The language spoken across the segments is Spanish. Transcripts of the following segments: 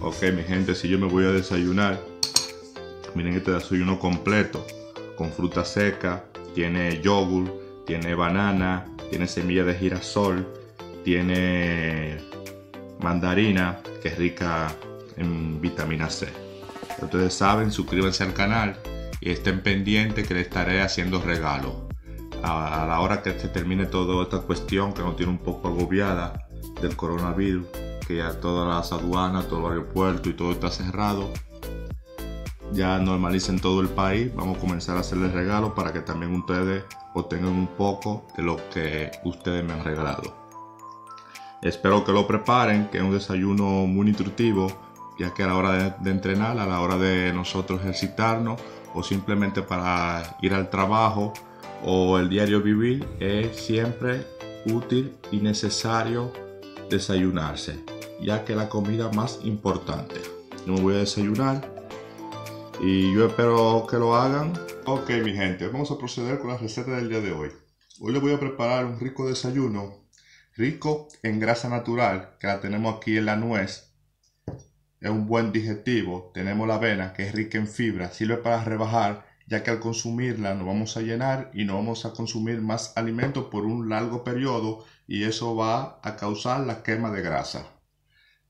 Ok, mi gente, si yo me voy a desayunar, miren este desayuno completo, con fruta seca, tiene yogur, tiene banana, tiene semilla de girasol, tiene mandarina, que es rica en vitamina C. Ustedes saben, suscríbanse al canal y estén pendientes que les estaré haciendo regalos. A, la hora que se termine toda esta cuestión que nos tiene un poco agobiada del coronavirus, que ya todas las aduanas, todo el aeropuerto y todo está cerrado, ya normalicen todo el país, vamos a comenzar a hacerles regalos para que también ustedes obtengan un poco de lo que ustedes me han regalado. Espero que lo preparen, que es un desayuno muy nutritivo, ya que a la hora de, de entrenar, a la hora de nosotros ejercitarnos o simplemente para ir al trabajo o el diario vivir, es siempre útil y necesario desayunarse ya que la comida más importante. No me voy a desayunar y yo espero que lo hagan. Ok mi gente, vamos a proceder con la receta del día de hoy. Hoy les voy a preparar un rico desayuno, rico en grasa natural, que la tenemos aquí en la nuez. Es un buen digestivo, tenemos la avena que es rica en fibra, sirve para rebajar ya que al consumirla nos vamos a llenar y no vamos a consumir más alimento por un largo periodo y eso va a causar la quema de grasa.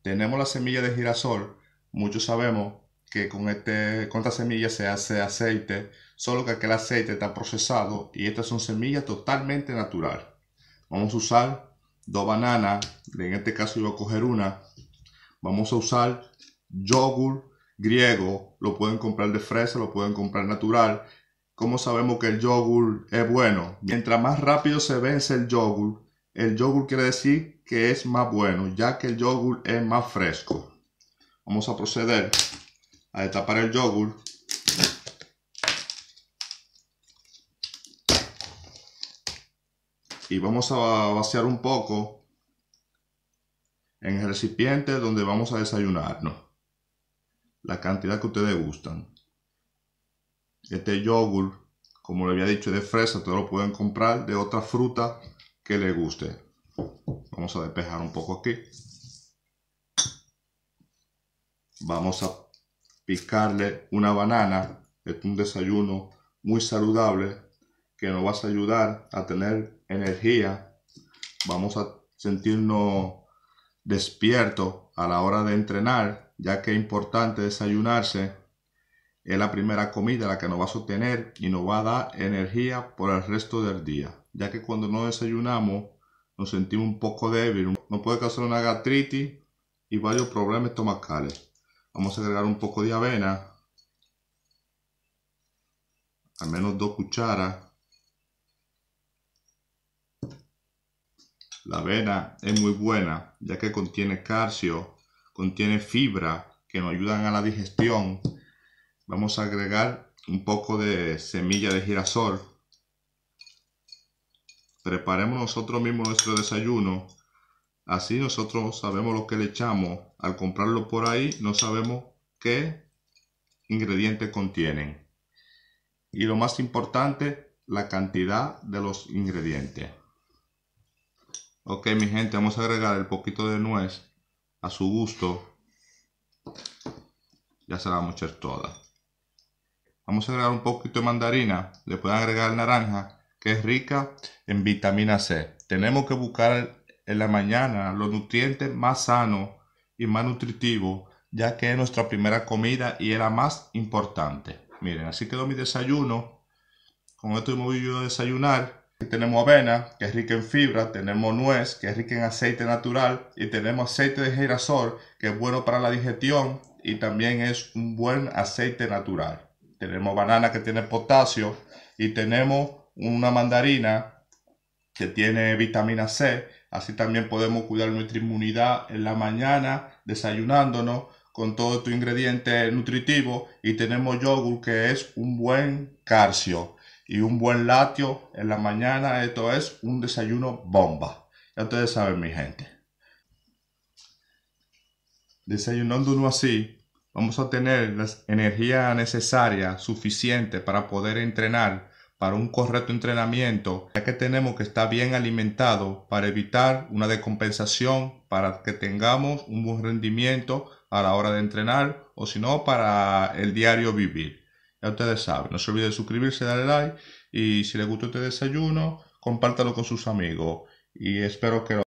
Tenemos la semilla de girasol, muchos sabemos que con, este, con esta semilla se hace aceite, solo que aquel aceite está procesado y estas son semillas totalmente naturales. Vamos a usar dos bananas, en este caso yo voy a coger una. Vamos a usar yogur griego, lo pueden comprar de fresa, lo pueden comprar natural. Como sabemos que el yogur es bueno? Mientras más rápido se vence el yogur, el yogur quiere decir que es más bueno, ya que el yogur es más fresco. Vamos a proceder a destapar el yogur. Y vamos a vaciar un poco en el recipiente donde vamos a desayunarnos. La cantidad que ustedes gustan. Este yogur, como le había dicho, de fresa, ustedes lo pueden comprar de otra fruta que les guste. Vamos a despejar un poco aquí. Vamos a picarle una banana. Es un desayuno muy saludable que nos va a ayudar a tener energía. Vamos a sentirnos despiertos a la hora de entrenar, ya que es importante desayunarse. Es la primera comida la que nos va a sostener y nos va a dar energía por el resto del día, ya que cuando no desayunamos nos sentimos un poco débil, Nos puede causar una gastritis y varios problemas estomacales. Vamos a agregar un poco de avena. Al menos dos cucharas. La avena es muy buena ya que contiene calcio, contiene fibra que nos ayudan a la digestión. Vamos a agregar un poco de semilla de girasol preparemos nosotros mismos nuestro desayuno. Así nosotros sabemos lo que le echamos. Al comprarlo por ahí no sabemos qué ingredientes contienen. Y lo más importante, la cantidad de los ingredientes. Ok, mi gente, vamos a agregar el poquito de nuez a su gusto. Ya se la vamos a echar toda. Vamos a agregar un poquito de mandarina. Le pueden agregar naranja que es rica en vitamina C. Tenemos que buscar en la mañana los nutrientes más sanos y más nutritivos, ya que es nuestra primera comida y es la más importante. Miren, así quedó mi desayuno. Con esto hemos a desayunar. tenemos avena, que es rica en fibra, tenemos nuez, que es rica en aceite natural, y tenemos aceite de girasol, que es bueno para la digestión y también es un buen aceite natural. Tenemos banana que tiene potasio y tenemos una mandarina que tiene vitamina C, así también podemos cuidar nuestra inmunidad en la mañana desayunándonos con todo tu ingrediente nutritivo y tenemos yogur que es un buen calcio y un buen latio en la mañana, esto es un desayuno bomba. Ya ustedes saben mi gente. Desayunándonos así, vamos a tener la energía necesaria, suficiente para poder entrenar para un correcto entrenamiento, ya que tenemos que estar bien alimentado para evitar una descompensación, para que tengamos un buen rendimiento a la hora de entrenar o si no para el diario vivir. Ya ustedes saben, no se olviden de suscribirse, darle like y si les gustó este desayuno, compártalo con sus amigos y espero que lo